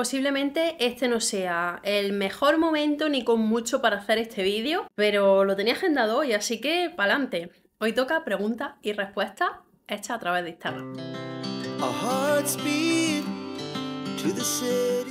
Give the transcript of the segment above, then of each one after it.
Posiblemente este no sea el mejor momento ni con mucho para hacer este vídeo, pero lo tenía agendado hoy, así que pa'lante. Hoy toca preguntas y respuestas hechas a través de Instagram.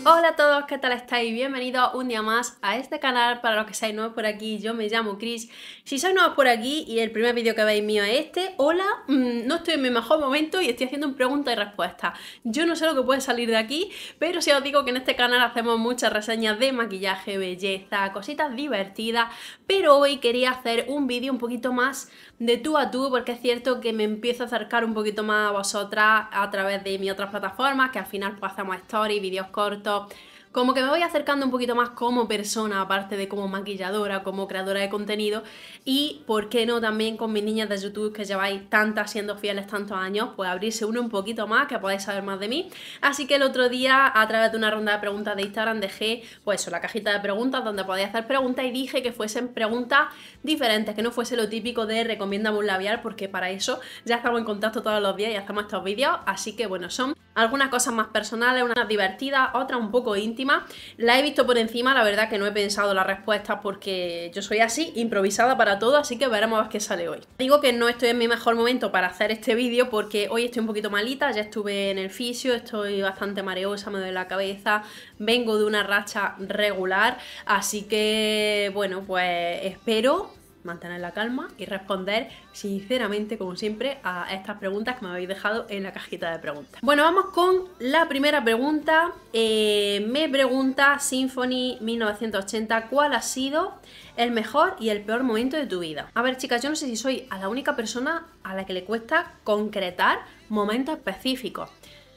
Hola a todos, ¿qué tal estáis? Bienvenidos un día más a este canal. Para los que seáis nuevos por aquí, yo me llamo Chris. Si sois nuevos por aquí y el primer vídeo que veis mío es este, hola, mm, no estoy en mi mejor momento y estoy haciendo un pregunta y respuesta. Yo no sé lo que puede salir de aquí, pero si os digo que en este canal hacemos muchas reseñas de maquillaje, belleza, cositas divertidas, pero hoy quería hacer un vídeo un poquito más de tú a tú, porque es cierto que me empiezo a acercar un poquito más a vosotras a través de mis otras plataformas, que al final pues hacemos stories, vídeos cortos, como que me voy acercando un poquito más como persona, aparte de como maquilladora, como creadora de contenido y, ¿por qué no?, también con mis niñas de YouTube que lleváis tantas siendo fieles tantos años, pues abrirse uno un poquito más, que podáis saber más de mí. Así que el otro día, a través de una ronda de preguntas de Instagram, dejé, pues la cajita de preguntas donde podéis hacer preguntas y dije que fuesen preguntas diferentes, que no fuese lo típico de recomienda un labial, porque para eso ya estamos en contacto todos los días y hacemos estos vídeos, así que bueno, son algunas cosas más personales, unas divertidas, otras un poco íntimas. La he visto por encima, la verdad que no he pensado las respuesta porque yo soy así, improvisada para todo, así que veremos a qué sale hoy. Digo que no estoy en mi mejor momento para hacer este vídeo porque hoy estoy un poquito malita, ya estuve en el fisio, estoy bastante mareosa, me doy la cabeza, vengo de una racha regular, así que bueno, pues espero mantener la calma y responder sinceramente, como siempre, a estas preguntas que me habéis dejado en la cajita de preguntas. Bueno, vamos con la primera pregunta. Eh, me pregunta Symphony 1980 cuál ha sido el mejor y el peor momento de tu vida. A ver, chicas, yo no sé si soy a la única persona a la que le cuesta concretar momentos específicos.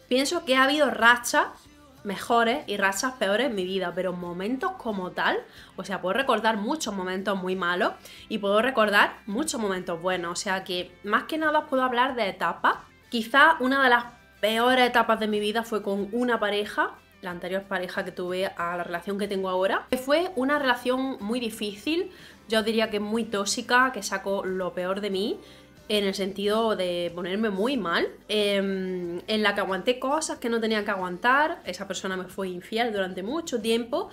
Pienso que ha habido rachas mejores y rachas peores en mi vida, pero momentos como tal, o sea, puedo recordar muchos momentos muy malos y puedo recordar muchos momentos buenos, o sea que más que nada os puedo hablar de etapas. Quizá una de las peores etapas de mi vida fue con una pareja, la anterior pareja que tuve a la relación que tengo ahora, que fue una relación muy difícil, yo diría que muy tóxica, que sacó lo peor de mí en el sentido de ponerme muy mal, em, en la que aguanté cosas que no tenía que aguantar, esa persona me fue infiel durante mucho tiempo,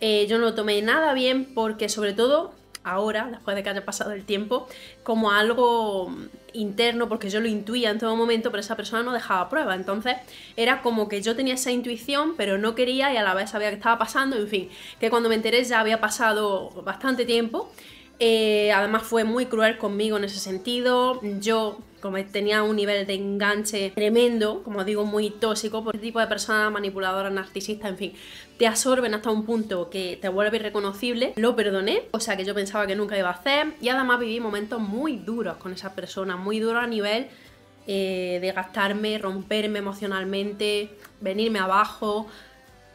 eh, yo no lo tomé nada bien porque sobre todo ahora, después de que haya pasado el tiempo, como algo interno, porque yo lo intuía en todo momento, pero esa persona no dejaba prueba. Entonces era como que yo tenía esa intuición, pero no quería y a la vez sabía que estaba pasando, en fin, que cuando me enteré ya había pasado bastante tiempo eh, además fue muy cruel conmigo en ese sentido. Yo como tenía un nivel de enganche tremendo, como digo, muy tóxico, por este tipo de persona manipuladora, narcisista, en fin, te absorben hasta un punto que te vuelve irreconocible. Lo perdoné, o sea que yo pensaba que nunca iba a hacer, y además viví momentos muy duros con esa persona, muy duros a nivel eh, de gastarme, romperme emocionalmente, venirme abajo,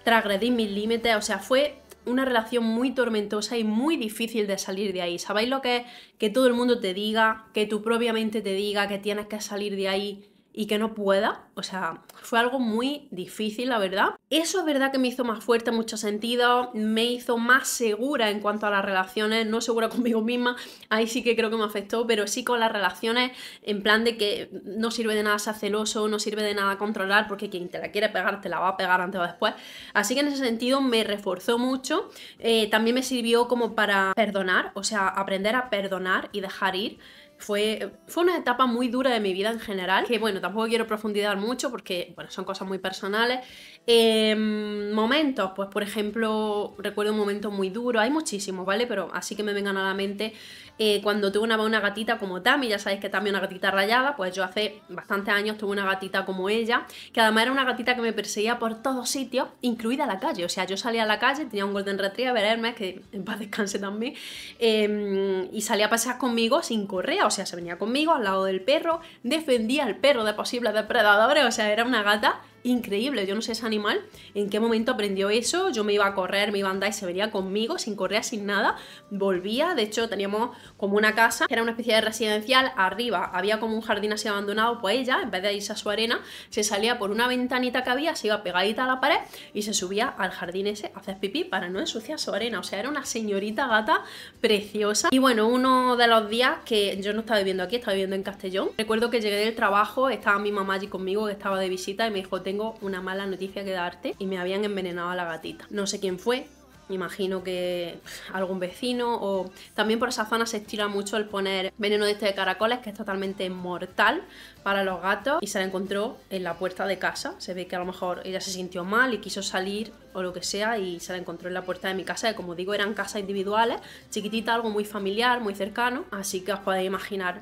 transgredir mis límites, o sea, fue una relación muy tormentosa y muy difícil de salir de ahí. ¿Sabéis lo que es? Que todo el mundo te diga, que tu propia mente te diga que tienes que salir de ahí y que no pueda. O sea, fue algo muy difícil, la verdad. Eso es verdad que me hizo más fuerte en muchos sentidos, me hizo más segura en cuanto a las relaciones, no segura conmigo misma, ahí sí que creo que me afectó, pero sí con las relaciones en plan de que no sirve de nada ser celoso, no sirve de nada controlar, porque quien te la quiere pegar te la va a pegar antes o después. Así que en ese sentido me reforzó mucho, eh, también me sirvió como para perdonar, o sea, aprender a perdonar y dejar ir. Fue, fue, una etapa muy dura de mi vida en general, que bueno, tampoco quiero profundizar mucho porque, bueno, son cosas muy personales Em, momentos, pues por ejemplo, recuerdo un momento muy duro, hay muchísimos, ¿vale? Pero así que me vengan a la mente, eh, cuando tuve una, gatita como Tami, ya sabéis que también es una gatita rayada, pues yo hace bastantes años tuve una gatita como ella, que además era una gatita que me perseguía por todos sitios, incluida la calle, o sea, yo salía a la calle, tenía un Golden Retriever Hermes, que en paz descanse también, em, y salía a pasear conmigo sin correa, o sea, se venía conmigo al lado del perro, defendía al perro de posibles depredadores, o sea, era una gata increíble. Yo no sé ese animal en qué momento aprendió eso. Yo me iba a correr, me iba a andar y se venía conmigo, sin correr, sin nada. Volvía, de hecho teníamos como una casa, era una especie de residencial. Arriba había como un jardín así abandonado, pues ella, en vez de irse a su arena, se salía por una ventanita que había, se iba pegadita a la pared y se subía al jardín ese a hacer pipí para no ensuciar su arena. O sea, era una señorita gata preciosa. Y bueno, uno de los días que yo no estaba viviendo aquí, estaba viviendo en Castellón. Recuerdo que llegué del trabajo, estaba mi mamá allí conmigo, que estaba de visita y me dijo, tengo una mala noticia que darte y me habían envenenado a la gatita. No sé quién fue, imagino que algún vecino o también por esa zona se estira mucho el poner veneno de este de caracoles que es totalmente mortal para los gatos y se la encontró en la puerta de casa se ve que a lo mejor ella se sintió mal y quiso salir o lo que sea y se la encontró en la puerta de mi casa que como digo eran casas individuales chiquitita algo muy familiar muy cercano así que os podéis imaginar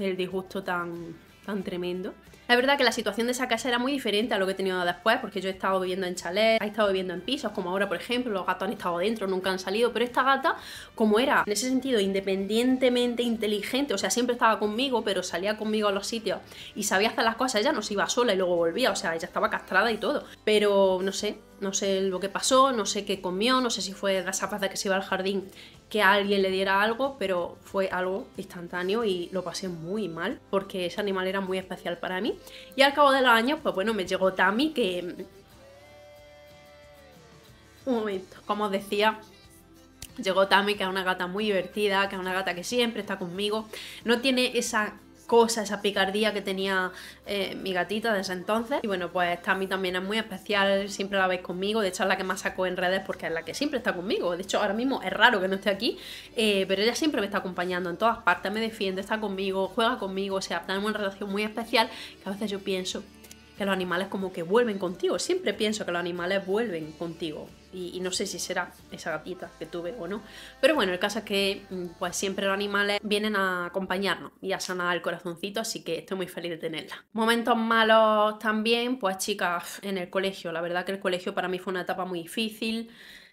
el disgusto tan tan tremendo es verdad que la situación de esa casa era muy diferente a lo que he tenido después, porque yo he estado viviendo en chalet, he estado viviendo en pisos, como ahora, por ejemplo, los gatos han estado dentro, nunca han salido, pero esta gata, como era en ese sentido independientemente inteligente, o sea, siempre estaba conmigo, pero salía conmigo a los sitios y sabía hacer las cosas, ella no se iba sola y luego volvía, o sea, ella estaba castrada y todo, pero no sé, no sé lo que pasó, no sé qué comió, no sé si fue la zapata que se iba al jardín que alguien le diera algo, pero fue algo instantáneo y lo pasé muy mal porque ese animal era muy especial para mí. Y al cabo de los años, pues bueno, me llegó Tami que... Un momento, como os decía, llegó Tami que es una gata muy divertida, que es una gata que siempre está conmigo, no tiene esa esa picardía que tenía eh, mi gatita desde entonces. Y bueno, pues a mí también es muy especial, siempre la veis conmigo, de hecho es la que más saco en redes porque es la que siempre está conmigo. De hecho, ahora mismo es raro que no esté aquí, eh, pero ella siempre me está acompañando en todas partes, me defiende, está conmigo, juega conmigo, o sea, tenemos una relación muy especial que a veces yo pienso que los animales como que vuelven contigo, siempre pienso que los animales vuelven contigo, y, no sé si será esa gatita que tuve o no. Pero bueno, el caso es que mm, pues siempre los animales vienen a acompañarnos y a sanar el corazoncito, así que estoy muy feliz de tenerla. Momentos malos también, pues chicas, en el colegio. La verdad que el colegio para mí fue una etapa muy difícil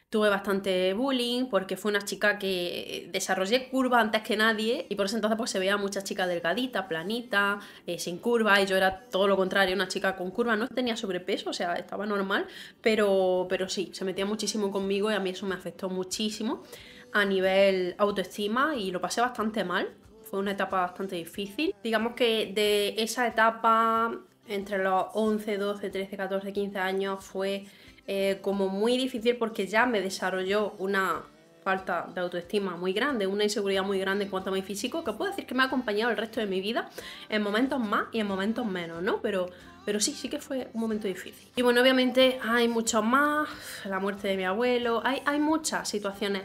tuve bastante bullying porque fue una chica que desarrollé curva antes que nadie y por eso entonces pues se veía muchas chicas delgadita, planita, eh, sin curva y yo era todo lo contrario, una chica con curva, no tenía sobrepeso, o sea, estaba normal, pero, pero sí, se metía muchísimo conmigo y a mí eso me afectó muchísimo a nivel autoestima y lo pasé bastante mal. Fue una etapa bastante difícil. Digamos que de esa etapa entre los 11, 12, 13, 14, 15 años fue eh, como muy difícil porque ya me desarrolló una falta de autoestima muy grande, una inseguridad muy grande en cuanto a mi físico, que puedo decir que me ha acompañado el resto de mi vida, en momentos más y en momentos menos, ¿no? Pero, pero sí, sí que fue un momento difícil. Y bueno, obviamente hay muchos más, la muerte de mi abuelo, hay, hay muchas situaciones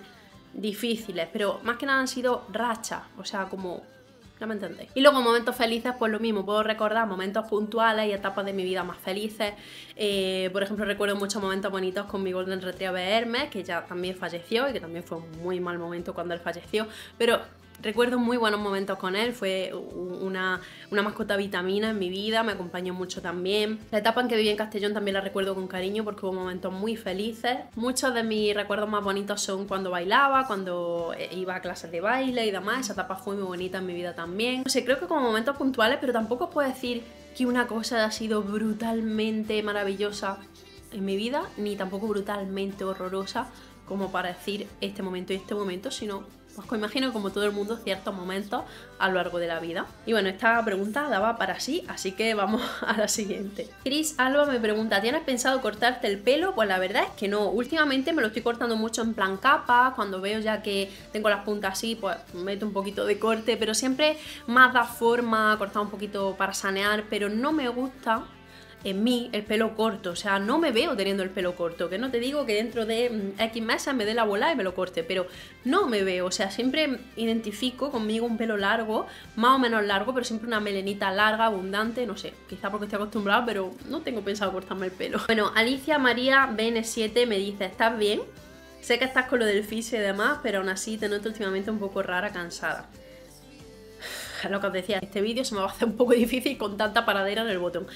difíciles, pero más que nada han sido rachas, o sea, como me entendéis? Y luego momentos felices, pues lo mismo, puedo recordar momentos puntuales y etapas de mi vida más felices. Eh, por ejemplo, recuerdo muchos momentos bonitos con mi Golden Retriever Hermes, que ya también falleció y que también fue un muy mal momento cuando él falleció. Pero Recuerdo muy buenos momentos con él, fue una, mascota vitamina en mi vida, me acompañó mucho también. La etapa en que viví en Castellón también la recuerdo con cariño porque hubo momentos muy felices. Muchos de mis recuerdos más bonitos son cuando bailaba, cuando eh, iba a clases de baile y demás. Esa etapa fue muy bonita en mi vida también. No sé, creo que como momentos puntuales, pero tampoco puedo decir que una cosa ha sido brutalmente maravillosa en mi vida, ni tampoco brutalmente horrorosa como para decir este momento y este momento, sino pues imagino como todo el mundo ciertos momentos a lo largo de la vida. Y bueno, esta pregunta daba para sí, así que vamos a la siguiente. Chris Alba me pregunta, ¿tienes pensado cortarte el pelo? Pues la verdad es que no. Últimamente me lo estoy cortando mucho en plan capa, cuando veo ya que tengo las puntas así, pues meto un poquito de corte, pero siempre más da forma, cortar un poquito para sanear, pero no me gusta en mí el pelo corto, o sea, no me veo teniendo el pelo corto, que no te digo que dentro de mm, X meses me dé la bola y me lo corte, pero no me veo, o sea, siempre identifico conmigo un pelo largo, más o menos largo, pero siempre una melenita larga, abundante, no sé, quizá porque estoy acostumbrada, pero no tengo pensado cortarme el pelo. Bueno, Alicia María BN7 me dice, ¿estás bien? Sé que estás con lo del fisio y demás, pero aún así te noto últimamente un poco rara, cansada lo que os decía, este vídeo se me va a hacer un poco difícil con tanta paradera en el botón.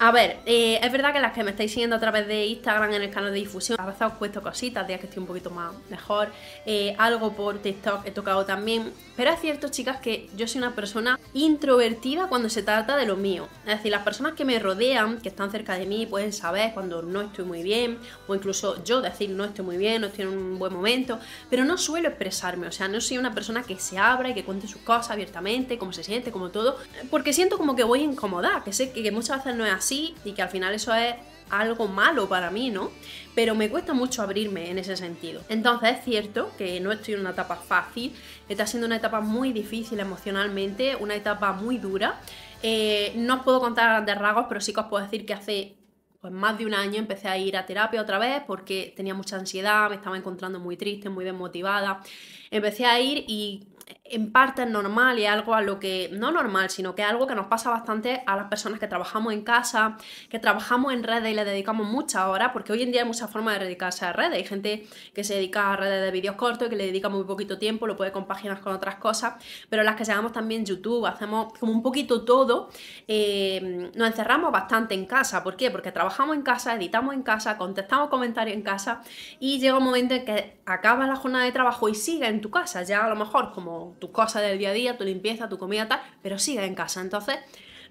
A ver, eh, es verdad que las que me estáis siguiendo a través de Instagram en el canal de difusión, a veces os cuento cositas, días que estoy un poquito más mejor, eh, algo por TikTok he tocado también, pero es cierto chicas que yo soy una persona introvertida cuando se trata de lo mío, es decir, las personas que me rodean, que están cerca de mí, pueden saber cuando no estoy muy bien, o incluso yo decir no estoy muy bien, no estoy en un buen momento, pero no suelo expresarme, o sea, no soy una persona que se abra y que cuente sus cosas abiertamente, cómo se siente, como todo, porque siento como que voy incomodar. que sé que, que muchas veces no es así, y que al final eso es algo malo para mí, ¿no? Pero me cuesta mucho abrirme en ese sentido. Entonces es cierto que no estoy en una etapa fácil, está siendo una etapa muy difícil emocionalmente, una etapa muy dura. Eh, no os puedo contar grandes rasgos, pero sí que os puedo decir que hace pues, más de un año empecé a ir a terapia otra vez porque tenía mucha ansiedad, me estaba encontrando muy triste, muy desmotivada. Empecé a ir y en parte es normal y algo a lo que, no normal, sino que es algo que nos pasa bastante a las personas que trabajamos en casa, que trabajamos en redes y le dedicamos mucha hora, porque hoy en día hay muchas formas de dedicarse a redes. Hay gente que se dedica a redes de vídeos cortos y que le dedica muy poquito tiempo, lo puede compaginar con otras cosas, pero las que llamamos también YouTube, hacemos como un poquito todo, eh, nos encerramos bastante en casa. ¿Por qué? Porque trabajamos en casa, editamos en casa, contestamos comentarios en casa y llega un momento en que acabas la jornada de trabajo y sigue en tu casa, ya a lo mejor como tus cosas del día a día, tu limpieza, tu comida, tal, pero sigue en casa. Entonces,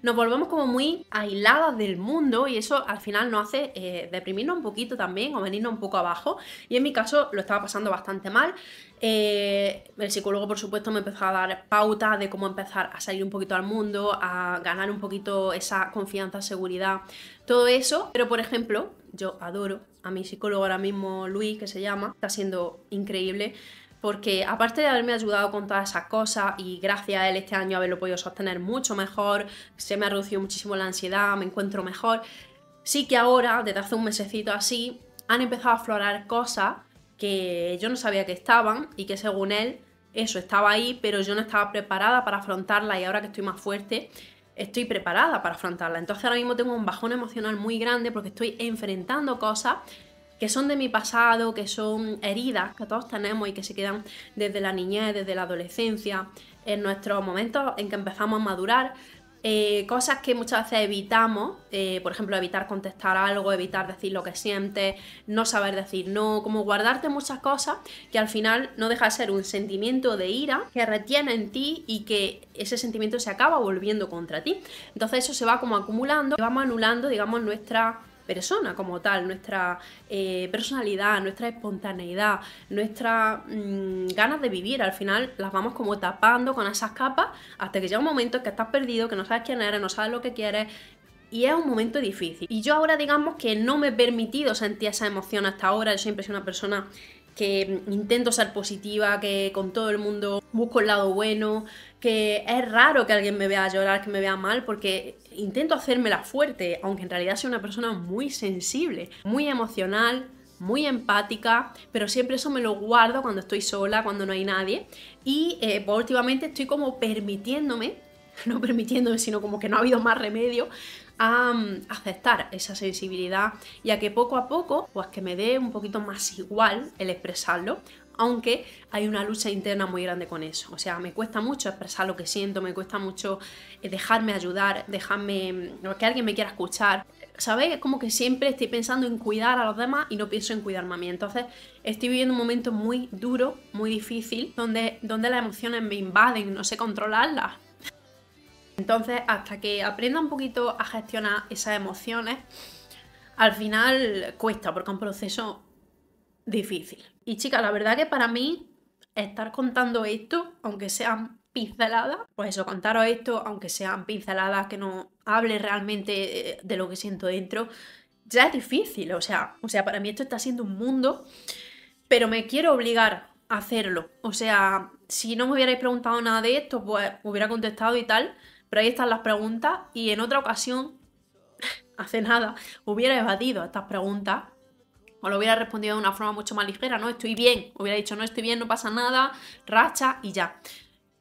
nos volvemos como muy aisladas del mundo y eso al final nos hace eh, deprimirnos un poquito también o venirnos un poco abajo. Y en mi caso lo estaba pasando bastante mal. Eh, el psicólogo, por supuesto, me empezó a dar pautas de cómo empezar a salir un poquito al mundo, a ganar un poquito esa confianza, seguridad, todo eso. Pero, por ejemplo, yo adoro a mi psicólogo ahora mismo, Luis, que se llama, está siendo increíble porque aparte de haberme ayudado con todas esas cosas y gracias a él este año haberlo podido sostener mucho mejor, se me ha reducido muchísimo la ansiedad, me encuentro mejor, sí que ahora, desde hace un mesecito así, han empezado a aflorar cosas que yo no sabía que estaban y que según él eso estaba ahí, pero yo no estaba preparada para afrontarla y ahora que estoy más fuerte, estoy preparada para afrontarla. Entonces ahora mismo tengo un bajón emocional muy grande porque estoy enfrentando cosas que son de mi pasado, que son heridas que todos tenemos y que se quedan desde la niñez, desde la adolescencia, en nuestros momentos en que empezamos a madurar, eh, cosas que muchas veces evitamos, eh, por ejemplo, evitar contestar algo, evitar decir lo que sientes, no saber decir no, como guardarte muchas cosas que al final no deja de ser un sentimiento de ira que retiene en ti y que ese sentimiento se acaba volviendo contra ti. Entonces eso se va como acumulando y vamos anulando, digamos, nuestra persona como tal, nuestra eh, personalidad, nuestra espontaneidad, nuestras mm, ganas de vivir. Al final las vamos como tapando con esas capas hasta que llega un momento en que estás perdido, que no sabes quién eres, no sabes lo que quieres, y es un momento difícil. Y yo ahora digamos que no me he permitido sentir esa emoción hasta ahora. Yo siempre sido una persona que intento ser positiva, que con todo el mundo busco el lado bueno, que es raro que alguien me vea llorar, que me vea mal, porque intento hacérmela fuerte, aunque en realidad soy una persona muy sensible, muy emocional, muy empática, pero siempre eso me lo guardo cuando estoy sola, cuando no hay nadie. Y eh, últimamente estoy como permitiéndome, no permitiéndome, sino como que no ha habido más remedio a aceptar esa sensibilidad ya que poco a poco, pues que me dé un poquito más igual el expresarlo, aunque hay una lucha interna muy grande con eso. O sea, me cuesta mucho expresar lo que siento, me cuesta mucho eh, dejarme ayudar, dejarme mm, que alguien me quiera escuchar. ¿Sabéis? Es como que siempre estoy pensando en cuidar a los demás y no pienso en cuidarme a mí. Entonces, estoy viviendo un momento muy duro, muy difícil, donde, donde las emociones me invaden, no sé controlarlas. Entonces, hasta que aprenda un poquito a gestionar esas emociones, al final cuesta, porque es un proceso difícil. Y chica, la verdad que para mí estar contando esto, aunque sean pinceladas, pues eso, contaros esto, aunque sean pinceladas, que no hable realmente eh, de lo que siento dentro, ya es difícil, o sea, o sea, para mí esto está siendo un mundo, pero me quiero obligar a hacerlo. O sea, si no me hubierais preguntado nada de esto, pues hubiera contestado y tal, pero ahí están las preguntas y en otra ocasión, hace nada, hubiera evadido estas preguntas o lo hubiera respondido de una forma mucho más ligera, ¿no? Estoy bien, hubiera dicho, no estoy bien, no pasa nada, racha y ya.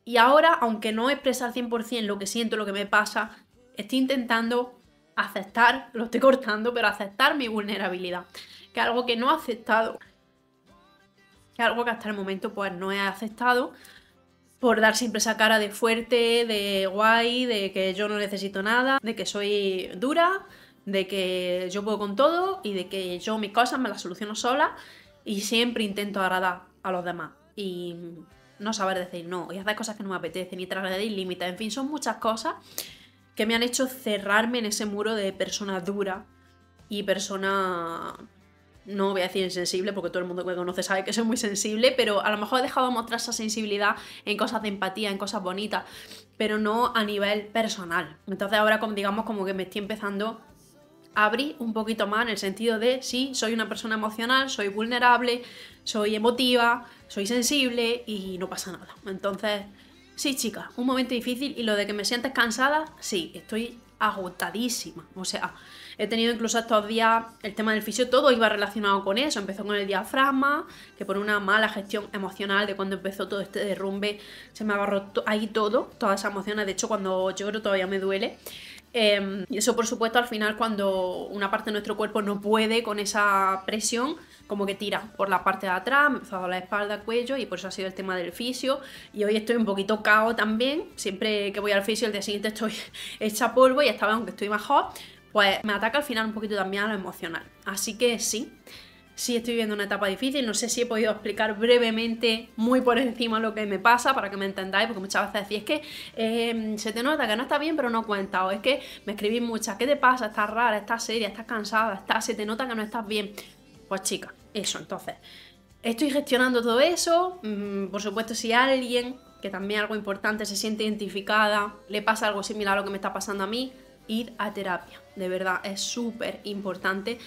Y ahora, aunque no expresa al 100% lo que siento, lo que me pasa, estoy intentando aceptar, lo estoy cortando, pero aceptar mi vulnerabilidad, que algo que no he aceptado, que algo que hasta el momento pues no he aceptado por dar siempre esa cara de fuerte, de guay, de que yo no necesito nada, de que soy dura, de que yo puedo con todo y de que yo mis cosas me las soluciono sola y siempre intento agradar a los demás y no saber decir no y hacer cosas que no me apetecen y trasladar límites, en fin, son muchas cosas que me han hecho cerrarme en ese muro de persona dura y persona no voy a decir insensible porque todo el mundo que me conoce sabe que soy muy sensible, pero a lo mejor he dejado de mostrar esa sensibilidad en cosas de empatía, en cosas bonitas, pero no a nivel personal. Entonces ahora como digamos como que me estoy empezando abrí un poquito más en el sentido de, sí, soy una persona emocional, soy vulnerable, soy emotiva, soy sensible y no pasa nada. Entonces, sí, chicas, un momento difícil y lo de que me sientes cansada, sí, estoy agotadísima. O sea, he tenido incluso estos días el tema del fisio, todo iba relacionado con eso. Empezó con el diafragma, que por una mala gestión emocional de cuando empezó todo este derrumbe, se me agarró ahí todo, todas esas emociones. De hecho, cuando lloro todavía me duele y em, eso, por supuesto, al final cuando una parte de nuestro cuerpo no puede con esa presión, como que tira por la parte de atrás, me empezó a la espalda, cuello, y por eso ha sido el tema del fisio. Y hoy estoy un poquito cao también. Siempre que voy al fisio, el día siguiente estoy hecha polvo y estaba aunque estoy mejor, pues me ataca al final un poquito también a lo emocional. Así que sí, si estoy viviendo una etapa difícil, no sé si he podido explicar brevemente, muy por encima lo que me pasa, para que me entendáis, porque muchas veces decís, es que em, se te nota que no está bien, pero no cuenta, o es que me escribís muchas, ¿qué te pasa? Estás rara, estás seria, estás cansada, estás, se te nota que no estás bien. Pues chica, eso, entonces, estoy gestionando todo eso, mm, por supuesto si alguien, que también algo importante, se siente identificada, le pasa algo similar a lo que me está pasando a mí, ir a terapia, de verdad, es súper importante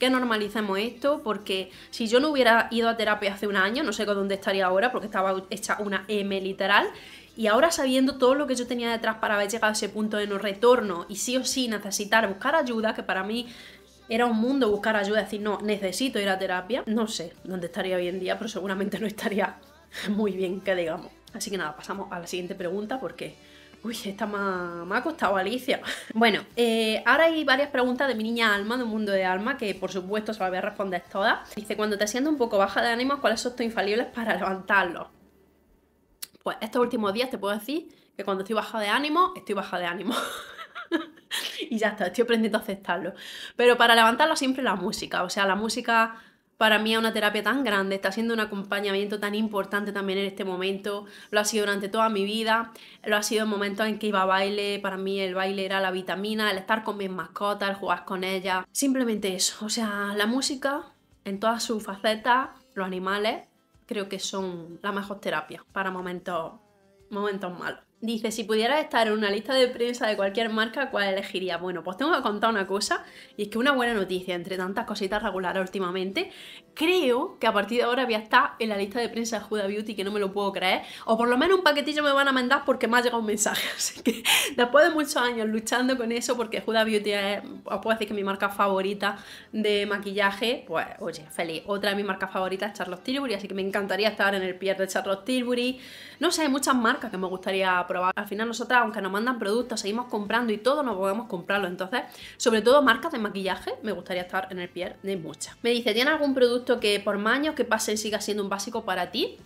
que normalicemos esto, porque si yo no hubiera ido a terapia hace un año, no sé con dónde estaría ahora, porque estaba hecha una M literal, y ahora sabiendo todo lo que yo tenía detrás para haber llegado a ese punto de no retorno y sí o sí necesitar buscar ayuda, que para mí era un mundo buscar ayuda, decir, no, necesito ir a terapia, no sé dónde estaría hoy en día, pero seguramente no estaría muy bien, que digamos. Así que nada, pasamos a la siguiente pregunta porque Uy, esta me ha, costado Alicia. Bueno, eh, ahora hay varias preguntas de mi niña Alma, de un mundo de Alma, que por supuesto se las voy a responder todas. Dice, cuando te sientes un poco baja de ánimo, ¿cuáles son tus infalibles para levantarlo? Pues estos últimos días te puedo decir que cuando estoy baja de ánimo, estoy baja de ánimo. y ya está, estoy aprendiendo a aceptarlo. Pero para levantarlo siempre la música, o sea, la música para mí es una terapia tan grande, está siendo un acompañamiento tan importante también en este momento, lo ha sido durante toda mi vida, lo ha sido en momentos en que iba a baile, para mí el baile era la vitamina, el estar con mis mascotas, el jugar con ellas, simplemente eso, o sea, la música en todas sus facetas, los animales, creo que son la mejor terapia para momentos, momentos malos. Dice, si pudieras estar en una lista de prensa de cualquier marca, ¿cuál elegiría. Bueno, pues tengo que contar una cosa, y es que una buena noticia, entre tantas cositas regulares últimamente, creo que a partir de ahora voy a estar en la lista de prensa de Huda Beauty, que no me lo puedo creer, o por lo menos un paquetillo me van a mandar porque me ha llegado un mensaje, así que después de muchos años luchando con eso, porque Huda Beauty es, os puedo decir que es mi marca favorita de maquillaje, pues oye, feliz. Otra de mis marcas favoritas es Charlotte Tilbury, así que me encantaría estar en el pier de Charlotte Tilbury, no sé, hay muchas marcas que me gustaría al final nosotras, aunque nos mandan productos, seguimos comprando y todo, no podemos comprarlo. Entonces, sobre todo marcas de maquillaje, me gustaría estar en el pie de muchas. Me dice, ¿tiene algún producto que por maños que pase siga siendo un básico para ti?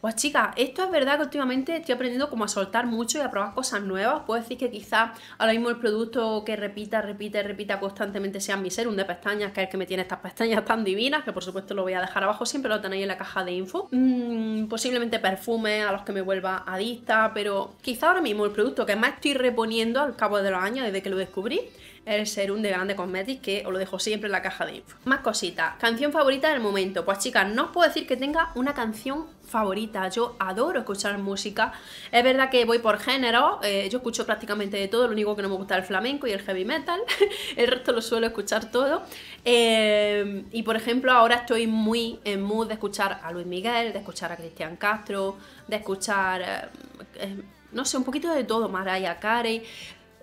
Pues chicas, esto es verdad que últimamente estoy aprendiendo como a soltar mucho y a probar cosas nuevas. Puedo decir que quizá ahora mismo el producto que repita, repite, repita constantemente sea mi serum de pestañas, que es el que me tiene estas pestañas tan divinas, que por supuesto lo voy a dejar abajo, siempre lo tenéis en la caja de info. Mm, posiblemente perfumes a los que me vuelva adicta, pero quizá ahora mismo el producto que más estoy reponiendo al cabo de los años desde que lo descubrí Es el serum de Grande Cosmetics que os lo dejo siempre en la caja de info. Más cositas, canción favorita del momento. Pues chicas, no os puedo decir que tenga una canción favorita. Yo adoro escuchar música. Es verdad que voy por género, eh, yo escucho prácticamente de todo, lo único que no me gusta es el flamenco y el heavy metal, el resto lo suelo escuchar todo. Eh, y por ejemplo, ahora estoy muy en mood de escuchar a Luis Miguel, de escuchar a Cristian Castro, de escuchar, eh, no sé, un poquito de todo, Mariah Carey,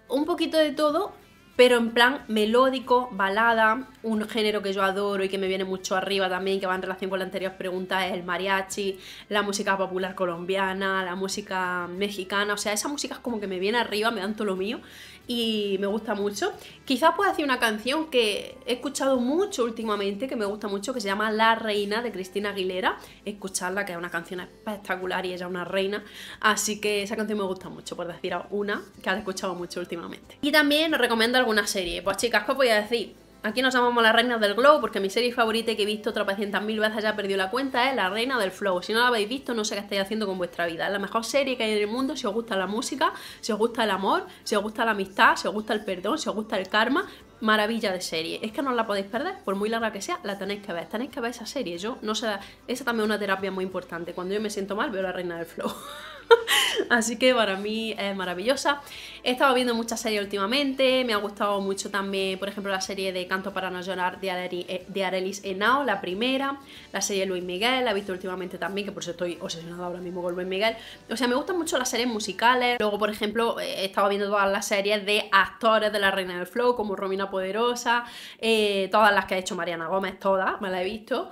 un poquito de todo, pero en plan melódico, balada, un género que yo adoro y que me viene mucho arriba también, que va en relación con la anterior pregunta es el mariachi, la música popular colombiana, la música mexicana, o sea, esa música es como que me viene arriba, me dan todo lo mío y me gusta mucho. Quizás pueda decir una canción que he escuchado mucho últimamente, que me gusta mucho, que se llama La Reina de Cristina Aguilera. Escucharla, que es una canción espectacular y ella es una reina. Así que esa canción me gusta mucho, por decir una que has escuchado mucho últimamente. Y también os recomiendo alguna serie. Pues chicas, ¿qué os voy a decir? Aquí nos llamamos la reina del glow porque mi serie favorita que he visto tropecientas mil veces ya perdió la cuenta es La Reina del Flow. Si no la habéis visto, no sé qué estáis haciendo con vuestra vida. Es la mejor serie que hay en el mundo si os gusta la música, si os gusta el amor, si os gusta la amistad, si os gusta el perdón, si os gusta el karma. Maravilla de serie. Es que no la podéis perder, por muy larga que sea, la tenéis que ver. Tenéis que ver esa serie. Yo no sé, esa también es una terapia muy importante. Cuando yo me siento mal, veo La Reina del Flow. Así que para mí es maravillosa. He estado viendo muchas series últimamente, me ha gustado mucho también, por ejemplo, la serie de Canto para no llorar eh, de, Arelis Henao, la primera, la serie de Luis Miguel, la he visto últimamente también, que por eso estoy obsesionada ahora mismo con Luis Miguel. O sea, me gustan mucho las series musicales. Luego, por ejemplo, eh, he estado viendo todas las series de actores de La Reina del Flow, como Romina Poderosa, eh, todas las que ha hecho Mariana Gómez, todas, me las he visto.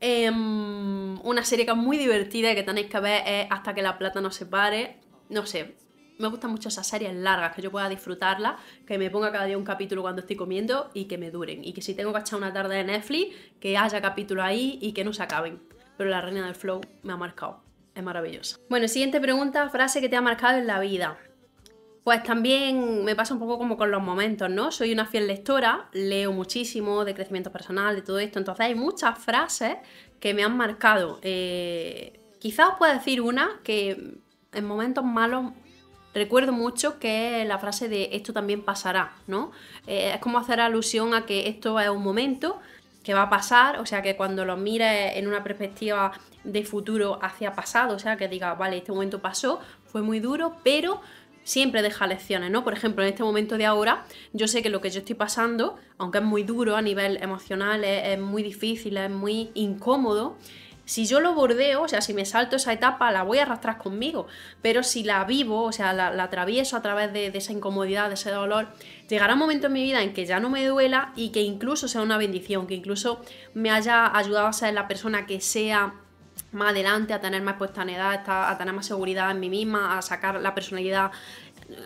Em, una serie que es muy divertida y que tenéis que ver es Hasta que la plata no se pare. No sé, me gustan mucho esas series largas, que yo pueda disfrutarlas, que me ponga cada día un capítulo cuando estoy comiendo y que me duren. Y que si tengo que echar una tarde de Netflix, que haya capítulo ahí y que no se acaben. Pero La Reina del Flow me ha marcado. Es maravillosa. Bueno, siguiente pregunta, frase que te ha marcado en la vida. Pues también me pasa un poco como con los momentos, ¿no? Soy una fiel lectora, leo muchísimo de crecimiento personal, de todo esto, entonces hay muchas frases que me han marcado. Eh, quizás os pueda decir una que en momentos malos recuerdo mucho que es la frase de esto también pasará, ¿no? Eh, es como hacer alusión a que esto es un momento que va a pasar, o sea que cuando lo mires en una perspectiva de futuro hacia pasado, o sea que diga vale, este momento pasó, fue muy duro, pero siempre deja lecciones, ¿no? Por ejemplo, en este momento de ahora, yo sé que lo que yo estoy pasando, aunque es muy duro a nivel emocional, es, muy difícil, es muy incómodo, si yo lo bordeo, o sea, si me salto esa etapa, la voy a arrastrar conmigo. Pero si la vivo, o sea, la, atravieso a través de, esa incomodidad, de ese dolor, llegará un momento en mi vida en que ya no me duela y que incluso sea una bendición, que incluso me haya ayudado a ser la persona que sea más adelante, a tener más puesta en edad, a tener más seguridad en mí misma, a sacar la personalidad,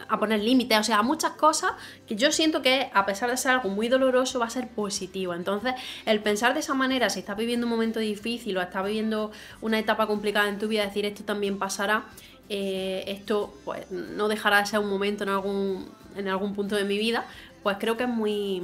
a poner límites, o sea, muchas cosas que yo siento que a pesar de ser algo muy doloroso va a ser positivo. Entonces, el pensar de esa manera, si estás viviendo un momento difícil o estás viviendo una etapa complicada en tu vida, decir esto también pasará, eh, esto pues, no dejará de ser un momento en algún, en algún punto de mi vida, pues creo que es muy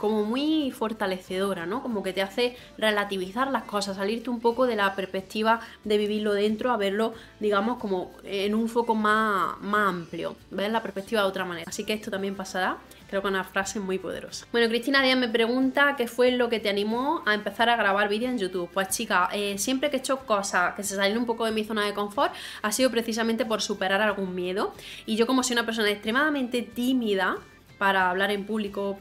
como muy fortalecedora, ¿no? Como que te hace relativizar las cosas, salirte un poco de la perspectiva de vivirlo dentro a verlo, digamos, como en un foco más, más amplio, ver la perspectiva de otra manera. Así que esto también pasará creo que una frase muy poderosa. Bueno, Cristina Díaz me pregunta qué fue lo que te animó a empezar a grabar vídeos en YouTube. Pues chica, eh, siempre que he hecho cosas que se salen un poco de mi zona de confort, ha sido precisamente por superar algún miedo. Y yo como soy una persona extremadamente tímida, para hablar en público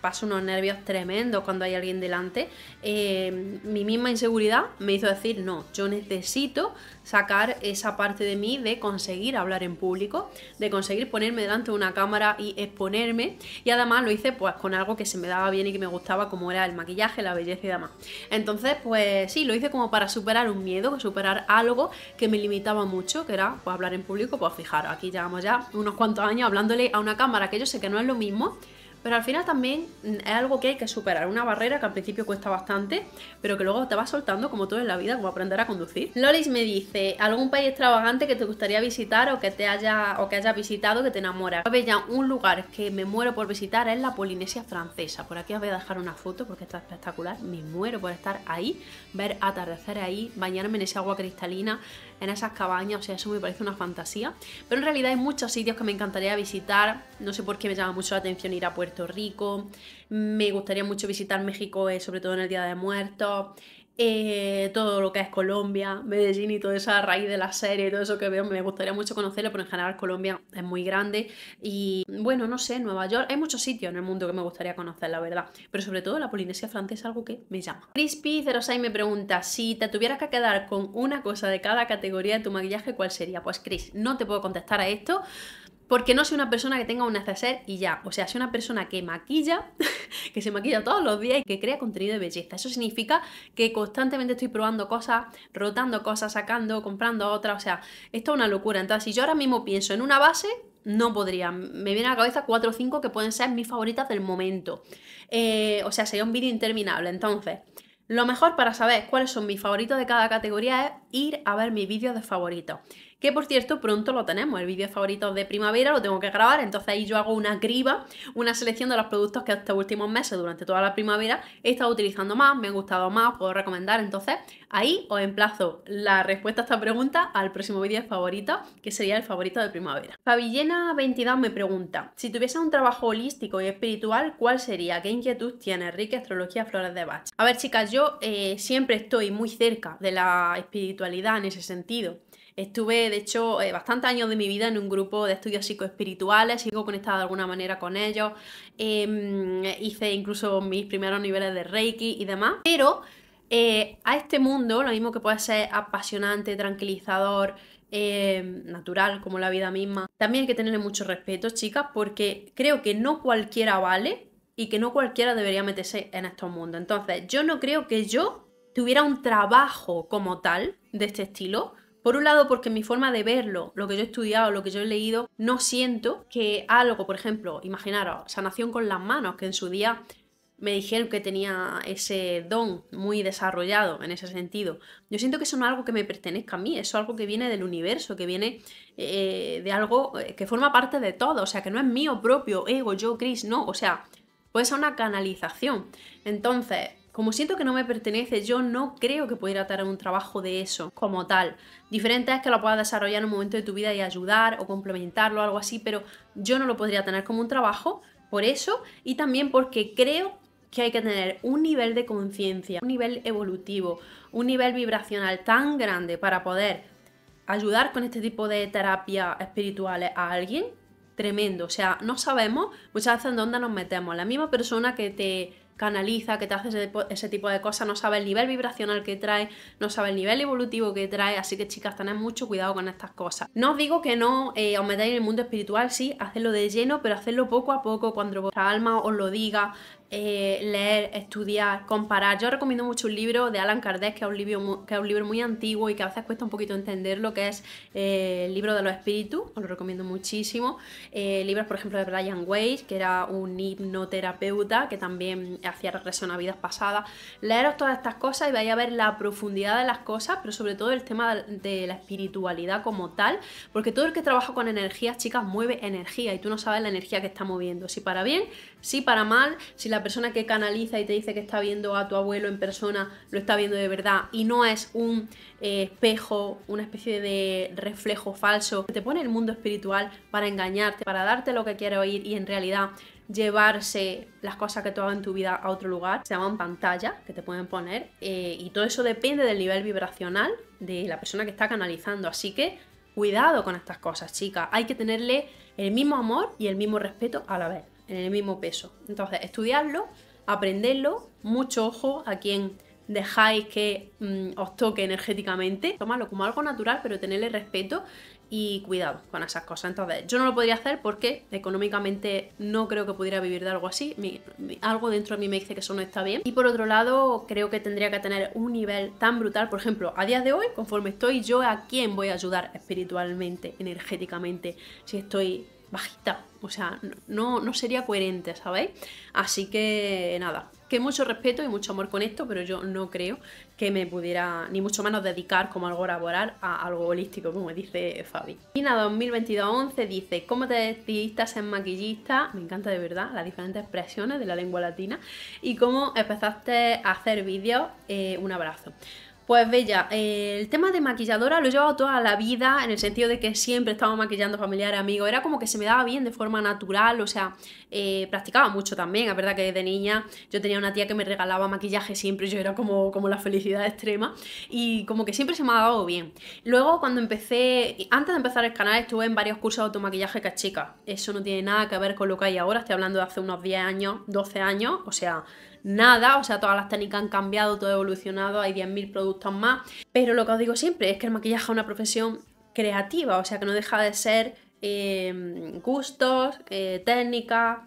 paso unos nervios tremendos cuando hay alguien delante. Eh, mi misma inseguridad me hizo decir, no, yo necesito sacar esa parte de mí de conseguir hablar en público, de conseguir ponerme delante de una cámara y exponerme. Y además lo hice pues con algo que se me daba bien y que me gustaba, como era el maquillaje, la belleza y demás. Entonces, pues sí, lo hice como para superar un miedo, superar algo que me limitaba mucho, que era pues hablar en público, pues fijaros, aquí llevamos ya unos cuantos años hablándole a una cámara, que yo sé que no es lo mismo, pero al final también mm, es algo que hay que superar, una barrera que al principio cuesta bastante, pero que luego te va soltando como todo en la vida, como aprender a conducir. Lolis me dice, ¿algún país extravagante que te gustaría visitar o que te haya o que hayas visitado que te enamora? ya un lugar que me muero por visitar es la Polinesia francesa. Por aquí os voy a dejar una foto porque está espectacular. Me muero por estar ahí, ver atardecer ahí, bañarme en ese agua cristalina, en esas cabañas, o sea, eso me parece una fantasía. Pero en realidad hay muchos sitios que me encantaría visitar no sé por qué me llama mucho la atención ir a Puerto Rico. Me gustaría mucho visitar México, eh, sobre todo en el Día de Muertos. Eh, todo lo que es Colombia, Medellín y toda esa raíz de la serie, todo eso que veo, me gustaría mucho conocerlo, pero en general Colombia es muy grande y bueno, no sé, Nueva York, hay muchos sitios en el mundo que me gustaría conocer, la verdad, pero sobre todo la Polinesia francesa es algo que me llama. Crispy06 me pregunta, si te tuvieras que quedar con una cosa de cada categoría de tu maquillaje, ¿cuál sería? Pues Chris, no te puedo contestar a esto, porque no soy una persona que tenga un neceser y ya. O sea, soy una persona que maquilla, que se maquilla todos los días y que crea contenido de belleza. Eso significa que constantemente estoy probando cosas, rotando cosas, sacando, comprando otras. O sea, esto es una locura. Entonces, si yo ahora mismo pienso en una base, no podría. Me vienen a la cabeza cuatro o cinco que pueden ser mis favoritas del momento. Eh, o sea, sería un vídeo interminable. Entonces, lo mejor para saber cuáles son mis favoritos de cada categoría es ir a ver mis vídeos de favoritos que por cierto pronto lo tenemos, el vídeo favorito de primavera, lo tengo que grabar, entonces ahí yo hago una criba, una selección de los productos que estos últimos meses, durante toda la primavera, he estado utilizando más, me han gustado más, puedo recomendar, entonces ahí os emplazo la respuesta a esta pregunta al próximo vídeo favorito, que sería el favorito de primavera. Fabillena22 me pregunta, si tuviese un trabajo holístico y espiritual, ¿cuál sería? ¿Qué inquietud tiene Enrique Astrología Flores de Bach? A ver chicas, yo eh, siempre estoy muy cerca de la espiritualidad en ese sentido. Estuve, de hecho, eh, bastantes años de mi vida en un grupo de estudios psicoespirituales, sigo conectada de alguna manera con ellos, em, hice incluso mis primeros niveles de Reiki y demás, pero eh, a este mundo, lo mismo que puede ser apasionante, tranquilizador, em, natural como la vida misma. También hay que tenerle mucho respeto, chicas, porque creo que no cualquiera vale y que no cualquiera debería meterse en estos mundos. Entonces, yo no creo que yo tuviera un trabajo como tal de este estilo, por un lado, porque mi forma de verlo, lo que yo he estudiado, lo que yo he leído, no siento que algo, por ejemplo, imaginaros, sanación con las manos, que en su día me dijeron que tenía ese don muy desarrollado en ese sentido. Yo siento que eso no es algo que me pertenezca a mí, eso es algo que viene del universo, que viene eh, de algo eh, que forma parte de todo, o sea, que no es mío propio, ego, yo, Chris, no, o sea, puede ser una canalización. Entonces, como siento que no me pertenece, yo no creo que pudiera tener un trabajo de eso como tal. Diferente es que lo puedas desarrollar en un momento de tu vida y ayudar o complementarlo o algo así, pero yo no lo podría tener como un trabajo por eso y también porque creo que hay que tener un nivel de conciencia, un nivel evolutivo, un nivel vibracional tan grande para poder ayudar con este tipo de terapias espirituales a alguien. Tremendo, o sea, no sabemos muchas veces en dónde nos metemos. La misma persona que te canaliza, que te hace ese, tipo de cosas, no sabe el nivel vibracional que trae, no sabe el nivel evolutivo que trae, así que chicas, tened mucho cuidado con estas cosas. No os digo que no eh, os metáis en el mundo espiritual, sí, hacedlo de lleno, pero hacedlo poco a poco, cuando vuestra alma os lo diga, eh, leer, estudiar, comparar. Yo recomiendo mucho un libro de Alan Kardec, que es un libro, que un libro muy antiguo y que a veces cuesta un poquito entender lo que es eh, el libro de los espíritus, os lo recomiendo muchísimo. libros, por ejemplo, de Brian Weiss, que era un hipnoterapeuta, que también hacía regresión a vidas pasadas, leeros todas estas cosas y vais a ver la profundidad de las cosas, pero sobre todo el tema de la espiritualidad como tal, porque todo el que trabaja con energías, chicas, mueve energía y tú no sabes la energía que está moviendo, si para bien, si para mal, si la persona que canaliza y te dice que está viendo a tu abuelo en persona lo está viendo de verdad y no es un eh, espejo, una especie de reflejo falso que te pone el mundo espiritual para engañarte, para darte lo que quiere oír y en realidad llevarse las cosas que tú hagas en tu vida a otro lugar. Se llaman pantallas que te pueden poner eh, y todo eso depende del nivel vibracional de la persona que está canalizando. Así que cuidado con estas cosas, chicas. Hay que tenerle el mismo amor y el mismo respeto a la vez, en el mismo peso. Entonces, estudiarlo, aprenderlo, mucho ojo a quien dejáis que mm, os toque energéticamente. tomarlo como algo natural, pero tenerle respeto y cuidado con esas cosas. Entonces, yo no lo podría hacer porque económicamente no creo que pudiera vivir de algo así. algo dentro de mí me dice que eso no está bien. Y por otro lado, creo que tendría que tener un nivel tan brutal. Por ejemplo, a día de hoy, conforme estoy, yo a quién voy a ayudar espiritualmente, energéticamente, si estoy bajita. O sea, no, no sería coherente, ¿sabéis? Así que nada, que mucho respeto y mucho amor con esto, pero yo no creo que me pudiera ni mucho menos dedicar como algo laboral a algo holístico, como dice Fabi. Ina 2022-11 dice, ¿cómo te decidiste a ser maquillista? Me encanta de verdad las diferentes expresiones de la lengua latina. ¿Y cómo empezaste a hacer vídeos? Eh, un abrazo. Pues Bella, eh, el tema de maquilladora lo he llevado toda la vida en el sentido de que siempre estaba maquillando familiares, amigos, era como que se me daba bien de forma natural, o sea, eh, practicaba mucho también. Es verdad que desde niña yo tenía una tía que me regalaba maquillaje siempre, yo era como, como la felicidad extrema y como que siempre se me ha dado bien. Luego cuando empecé, antes de empezar el canal estuve en varios cursos de automaquillaje chica Eso no tiene nada que ver con lo que hay ahora, estoy hablando de hace unos 10 años, 12 años, o sea, nada, o sea, todas las técnicas han cambiado, todo ha evolucionado, hay 10.000 productos más, pero lo que os digo siempre es que el maquillaje es una profesión creativa, o sea, que no deja de ser Em, gustos, eh, técnica,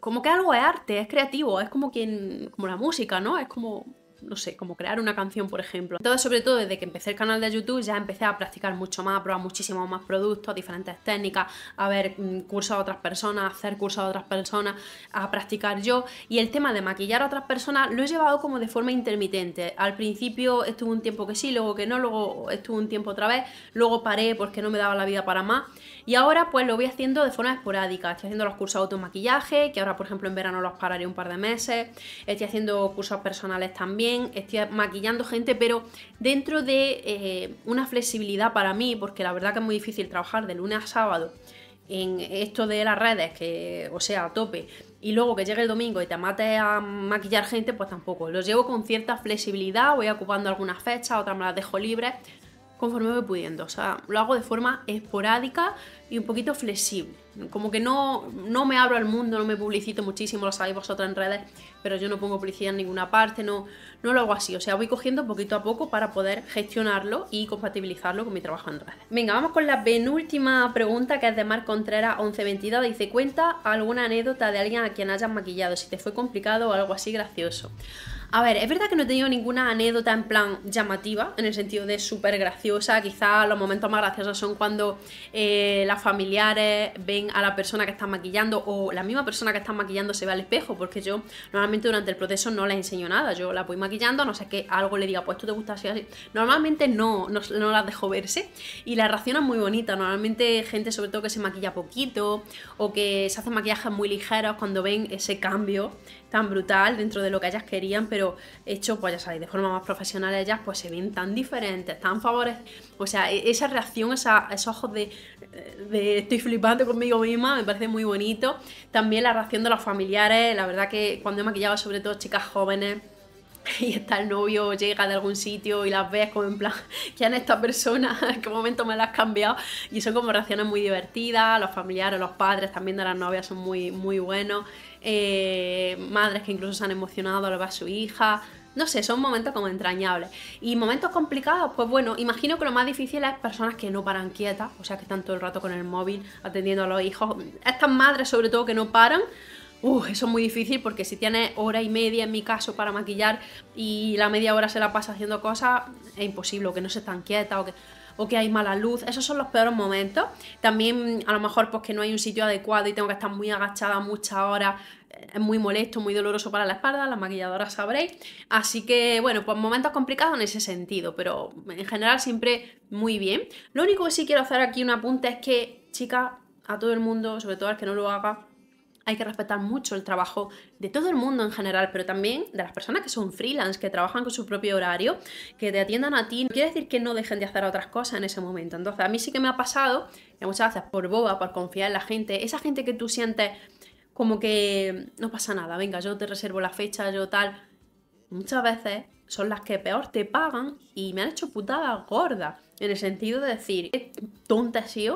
como que algo es arte, es creativo, es como quien, como la música, ¿no? Es como no sé, como crear una canción, por ejemplo. Entonces, sobre todo desde que empecé el canal de YouTube, ya empecé a practicar mucho más, a probar muchísimos más productos, diferentes técnicas, a ver mm, cursos a otras personas, hacer cursos a otras personas, a practicar yo. Y el tema de maquillar a otras personas lo he llevado como de forma intermitente. Al principio estuve un tiempo que sí, luego que no, luego estuve un tiempo otra vez, luego paré porque no me daba la vida para más. Y ahora pues lo voy haciendo de forma esporádica. Estoy haciendo los cursos de automaquillaje, que ahora por ejemplo en verano los pararé un par de meses. Estoy haciendo cursos personales también estoy maquillando gente, pero dentro de eh, una flexibilidad para mí, porque la verdad que es muy difícil trabajar de lunes a sábado en esto de las redes, que, o sea, a tope, y luego que llegue el domingo y te mate a maquillar gente, pues tampoco. Los llevo con cierta flexibilidad, voy ocupando algunas fechas, otras me las dejo libres, conforme voy pudiendo. O sea, lo hago de forma esporádica y un poquito flexible. Como que no, no me abro al mundo, no me publicito muchísimo, lo sabéis vosotras en redes, pero yo no pongo publicidad en ninguna parte, no, no lo hago así. O sea, voy cogiendo poquito a poco para poder gestionarlo y compatibilizarlo con mi trabajo en redes. Venga, vamos con la penúltima pregunta que es de Mar Contreras 1122. Dice, cuenta alguna anécdota de alguien a quien hayas maquillado, si te fue complicado o algo así gracioso. A ver, es verdad que no he tenido ninguna anécdota en plan llamativa, en el sentido de súper graciosa. Quizá los momentos más graciosos son cuando eh, las familiares ven a la persona que está maquillando o la misma persona que está maquillando se ve al espejo, porque yo normalmente durante el proceso no les enseño nada. Yo la voy maquillando, no sé que algo le diga, pues tú te gusta así, así. Normalmente no, no, las dejo verse y la reacción es muy bonita. Normalmente gente, sobre todo que se maquilla poquito o que se hace maquillajes muy ligeros cuando ven ese cambio tan brutal dentro de lo que ellas querían, pero hecho, pues ya sabéis, de forma más profesional ellas pues se ven tan diferentes, tan favores, o sea, e-, esa reacción, esos ojos de, de, estoy flipando conmigo misma, me parece muy bonito. También la reacción de los familiares, la verdad que cuando he maquillado sobre todo chicas jóvenes, y está el novio, llega de algún sitio y las ves como en plan, ¿quién es esta persona? ¿En qué momento me la has cambiado? Y son como reacciones muy divertidas, los familiares, los padres también de las novias son muy, muy buenos, eh, madres que incluso se han emocionado al ver a su hija, no sé, son momentos como entrañables. Y momentos complicados, pues bueno, imagino que lo más difícil es personas que no paran quietas, o sea, que están todo el rato con el móvil atendiendo a los hijos. Estas madres sobre todo que no paran, eso es muy difícil porque si tienes hora y media en mi caso para maquillar y la media hora se la pasa haciendo cosas, es imposible, o que no se están quietas o que, o que hay mala luz, esos son los peores momentos. También a lo mejor pues que no hay un sitio adecuado y tengo que estar muy agachada muchas horas, eh, es muy molesto, muy doloroso para la espalda, las maquilladoras sabréis. Así que, bueno, pues momentos complicados en ese sentido, pero en general siempre muy bien. Lo único que sí quiero hacer aquí un apunte es que, chicas, a todo el mundo, sobre todo al que no lo haga, hay que respetar mucho el trabajo de todo el mundo en general, pero también de las personas que son freelance, que trabajan con su propio horario, que te atiendan a ti. No quiere decir que no dejen de hacer otras cosas en ese momento. Entonces, a mí sí que me ha pasado, y muchas veces por boba, por confiar en la gente, esa gente que tú sientes como que no pasa nada, venga, yo te reservo la fecha, yo tal. Muchas veces son las que peor te pagan y me han hecho putada gorda. En el sentido de decir, qué tonta he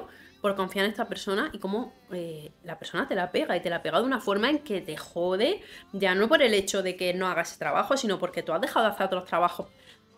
por confiar en esta persona y cómo eh, la persona te la pega y te la pega de una forma en que te jode, ya no por el hecho de que no hagas ese trabajo, sino porque tú has dejado de hacer otros trabajos.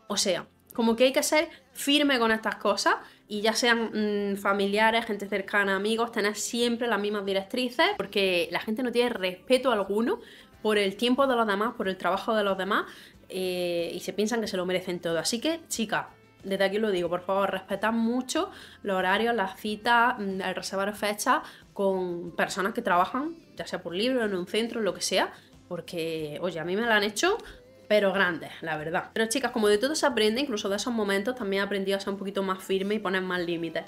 O sea, como que hay que ser firme con estas cosas y ya sean mm, familiares, gente cercana, amigos, tener siempre las mismas directrices porque la gente no tiene respeto alguno por el tiempo de los demás, por el trabajo de los demás eh, y se piensan que se lo merecen todo. Así que, chica, desde aquí lo digo, por favor, respetad mucho los horarios, las citas, mm, el reservar fechas con personas que trabajan, ya sea por libro, en un centro, lo que sea, porque, oye, a mí me lo han hecho pero grande, la verdad. Pero chicas, como de todo se aprende, incluso de esos momentos, también he aprendido a ser un poquito más firme y poner más límites.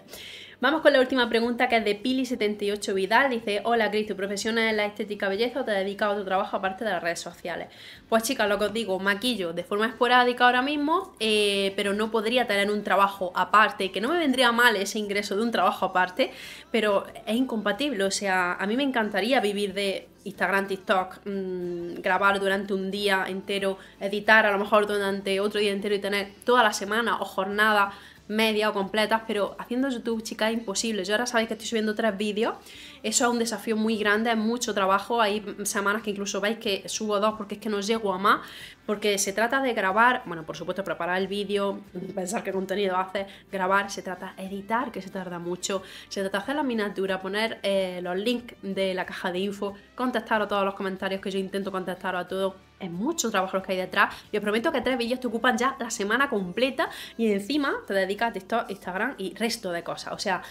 Vamos con la última pregunta que es de Pili78 Vidal. Dice, hola Cris, ¿tu profesión es la estética belleza o te dedicas a tu trabajo aparte de las redes sociales? Pues chicas, lo que os digo, maquillo de forma esporádica ahora mismo, eh, pero no podría tener un trabajo aparte, que no me vendría mal ese ingreso de un trabajo aparte, pero es incompatible. O sea, a mí me encantaría vivir de Instagram, TikTok, mm, grabar durante un día entero, editar a lo mejor durante otro día entero y tener toda la semana o jornada media o completas, pero haciendo YouTube, chicas, es imposible. Yo ahora sabéis que estoy subiendo tres vídeos, eso es un desafío muy grande, es mucho trabajo, hay semanas que incluso veis que subo dos porque es que no llego a más, porque se trata de grabar, bueno, por supuesto preparar el vídeo, pensar qué contenido hace, grabar, se trata de editar, que se tarda mucho, se trata de hacer la miniatura, poner eh, los links de la caja de info, contestar a todos los comentarios que yo intento contestar a todos es mucho trabajo lo que hay detrás. Y os prometo que tres vídeos te ocupan ya la semana completa y encima te dedicas a Instagram y resto de cosas. O sea,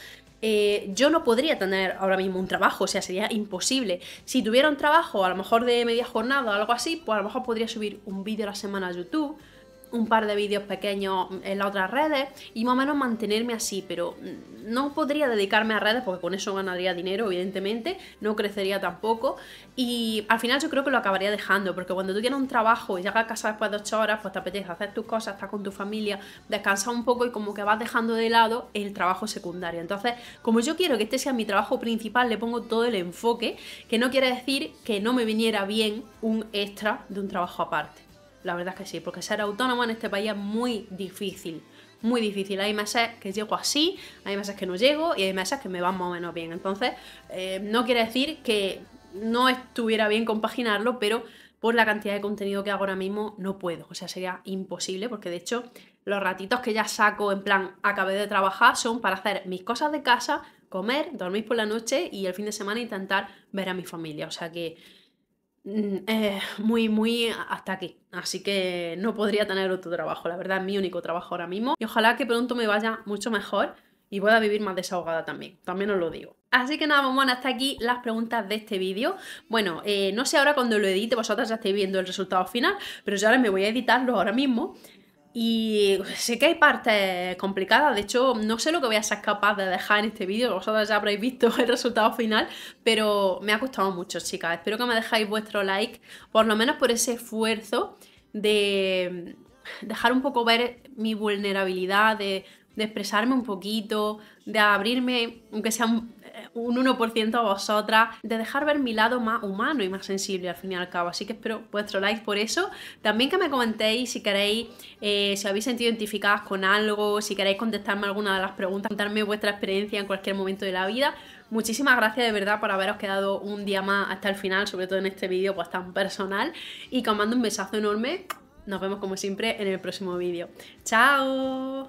eh, yo no podría tener ahora mismo un trabajo, o sea, sería imposible. Si tuviera un trabajo, a lo mejor de media jornada o algo así, pues a lo mejor podría subir un vídeo a la semana a YouTube un par de vídeos pequeños en las otras redes y más o menos mantenerme así, pero no podría dedicarme a redes porque con eso ganaría dinero, evidentemente, no crecería tampoco y al final yo creo que lo acabaría dejando porque cuando tú tienes un trabajo y llegas a casa después de 8 horas, pues te apetece hacer tus cosas, estar con tu familia, descansar un poco y como que vas dejando de lado el trabajo secundario. Entonces, como yo quiero que este sea mi trabajo principal, le pongo todo el enfoque, que no quiere decir que no me viniera bien un extra de un trabajo aparte la verdad es que sí, porque ser autónomo en este país es muy difícil, muy difícil. Hay meses que llego así, hay meses que no llego y hay meses que me van más o menos bien. Entonces, eh, no quiere decir que no estuviera bien compaginarlo, pero por la cantidad de contenido que hago ahora mismo no puedo. O sea, sería imposible porque de hecho los ratitos que ya saco en plan acabé de trabajar son para hacer mis cosas de casa, comer, dormir por la noche y el fin de semana intentar ver a mi familia. O sea que Mm, eh, muy, muy hasta aquí. Así que no podría tener otro trabajo, la verdad es mi único trabajo ahora mismo. Y ojalá que pronto me vaya mucho mejor y pueda vivir más desahogada también, también os lo digo. Así que nada, bueno, hasta aquí las preguntas de este vídeo. Bueno, eh, no sé ahora cuando lo edite, vosotras ya estáis viendo el resultado final, pero yo ahora me voy a editarlo ahora mismo y sé que hay partes complicadas, de hecho no sé lo que voy a ser capaz de dejar en este vídeo, vosotros ya habréis visto el resultado final, pero me ha costado mucho chicas, espero que me dejáis vuestro like, por lo menos por ese esfuerzo de dejar un poco ver mi vulnerabilidad, de, de expresarme un poquito, de abrirme, aunque sea un un 1% a vosotras, de dejar ver mi lado más humano y más sensible al fin y al cabo. Así que espero vuestro like por eso. También que me comentéis si queréis, eh, si habéis sentido identificadas con algo, si queréis contestarme alguna de las preguntas, contarme vuestra experiencia en cualquier momento de la vida. Muchísimas gracias de verdad por haberos quedado un día más hasta el final, sobre todo en este vídeo pues tan personal. Y que os mando un besazo enorme. Nos vemos como siempre en el próximo vídeo. ¡Chao!